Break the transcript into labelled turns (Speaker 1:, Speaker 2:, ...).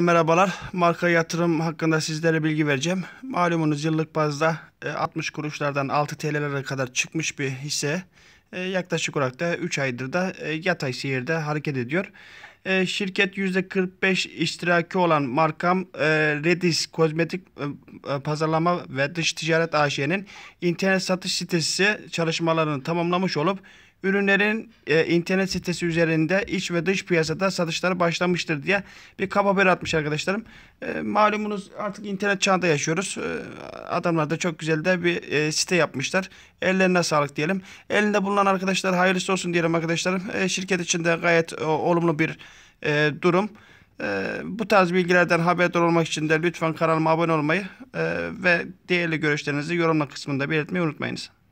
Speaker 1: Merhabalar. Marka yatırım hakkında sizlere bilgi vereceğim. Malumunuz yıllık bazda 60 e, kuruşlardan 6 TL'lere kadar çıkmış bir hisse e, yaklaşık olarak da 3 aydır da e, yatay seyirde hareket ediyor. Şirket %45 iştiraki olan markam Redis Kozmetik Pazarlama ve Dış Ticaret AŞ'nin internet satış sitesi çalışmalarını tamamlamış olup ürünlerin e, internet sitesi üzerinde iç ve dış piyasada satışları başlamıştır diye bir kaba haber atmış arkadaşlarım. E, malumunuz artık internet çağında yaşıyoruz. E, adamlar da çok güzel de bir e, site yapmışlar. Ellerine sağlık diyelim. Elinde bulunan arkadaşlar hayırlısı olsun diyelim arkadaşlarım. E, şirket için de gayet e, olumlu bir e, durum. E, bu tarz bilgilerden haberdar olmak için de lütfen kanalıma abone olmayı e, ve değerli görüşlerinizi yorumlar kısmında belirtmeyi unutmayınız.